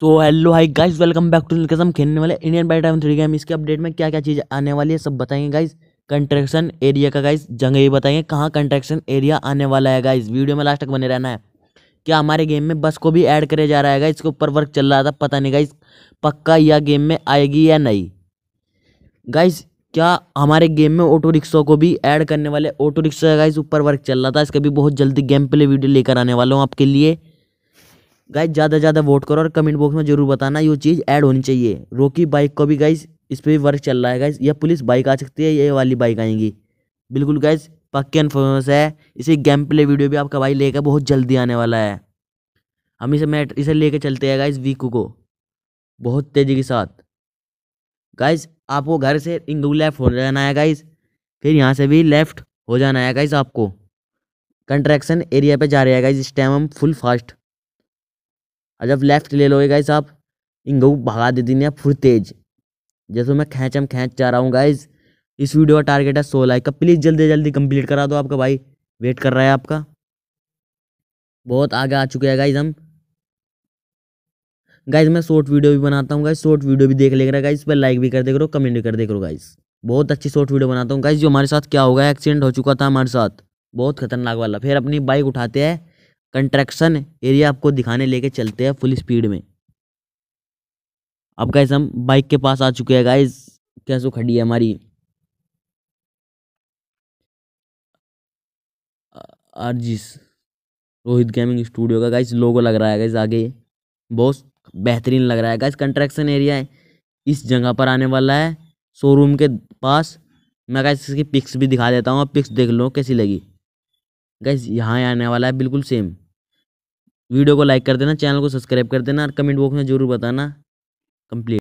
तो hello hi guys welcome back to कसम खेलने वाले Indian by time three game इसके अपडेट में क्या क्या चीज़ आने वाली है सब बताएंगे गाइस कंट्रेक्शन एरिया का गाइस जगह ही बताएंगे कहाँ कंट्रेक्शन एरिया आने वाला है गाइस वीडियो में लास्ट तक बने रहना है क्या हमारे गेम में बस को भी ऐड करे जा रहा है गाइस इसके ऊपर वर्क चल रहा था पता नहीं गाइस पक्का यह गेम में आएगी या नहीं गाइस क्या हमारे गेम में ऑटो रिक्शा को भी ऐड करने वाले ऑटो रिक्शा का गाइस ऊपर वर्क चल रहा था इसका भी बहुत जल्दी गेम प्ले वीडियो लेकर आने वाला हूँ आपके लिए गाइज ज़्यादा से ज़्यादा वोट करो और कमेंट बॉक्स में जरूर बताना ये चीज़ ऐड होनी चाहिए रोकी बाइक को भी गाइज इस पर भी वर्क चल रहा है गाइज यह पुलिस बाइक आ सकती है ये वाली बाइक आएंगी बिल्कुल गाइज पक्के इन्फॉर्मेंस है इसे गेम प्ले वीडियो भी आपका भाई लेकर बहुत जल्दी आने वाला है हम इसे मैट इसे लेके चलते हैं गाइज वीकू को बहुत तेज़ी के साथ गाइज आपको घर से इंगू लेफ्ट हो जाना है गाइज फिर यहाँ से भी लेफ्ट हो जाना है गाइज आपको कंट्रैक्शन एरिया पे जा रहे हैं गाइज इस टाइम हम फुल फास्ट और जब लेफ्ट ले लोगे गाइज आप इनको भगा दे दीने फुल तेज जैसे मैं खींच हम खींच जा रहा हूँ गाइज इस वीडियो का टारगेट है सो लाइक का प्लीज़ जल्दी जल्दी कंप्लीट करा दो आपका भाई वेट कर रहा है आपका बहुत आगे आ चुके हैं गाइज हम गाइज मैं शॉर्ट वीडियो भी बनाता हूँ गाइज शॉर्ट वीडियो भी देख ले रहा गाइज पर लाइक भी कर दे करो कमेंट भी कर दे करो गाइज बहुत अच्छी शॉर्ट वीडियो बनाता हूँ गाइज जो हमारे साथ क्या होगा एक्सीडेंट हो चुका था हमारे साथ बहुत खतरनाक वाला फिर अपनी बाइक उठाते हैं कंट्रैक्शन एरिया आपको दिखाने लेके चलते हैं फुल स्पीड में अब गाइज हम बाइक के पास आ चुके हैं गाइज कैसे खड़ी है हमारी आरजीस रोहित गेमिंग स्टूडियो का गाइज लोगो लग रहा है गाइज आगे बहुत बेहतरीन लग रहा है गाइज कंट्रैक्शन एरिया है इस जगह पर आने वाला है शोरूम के पास मैं गाइज इसकी पिक्स भी दिखा देता हूँ आप पिक्स देख लो कैसी लगी गाइज यहाँ आने वाला है बिल्कुल सेम वीडियो को लाइक कर देना चैनल को सब्सक्राइब कर देना और कमेंट बॉक्स में जरूर बताना कंप्लीट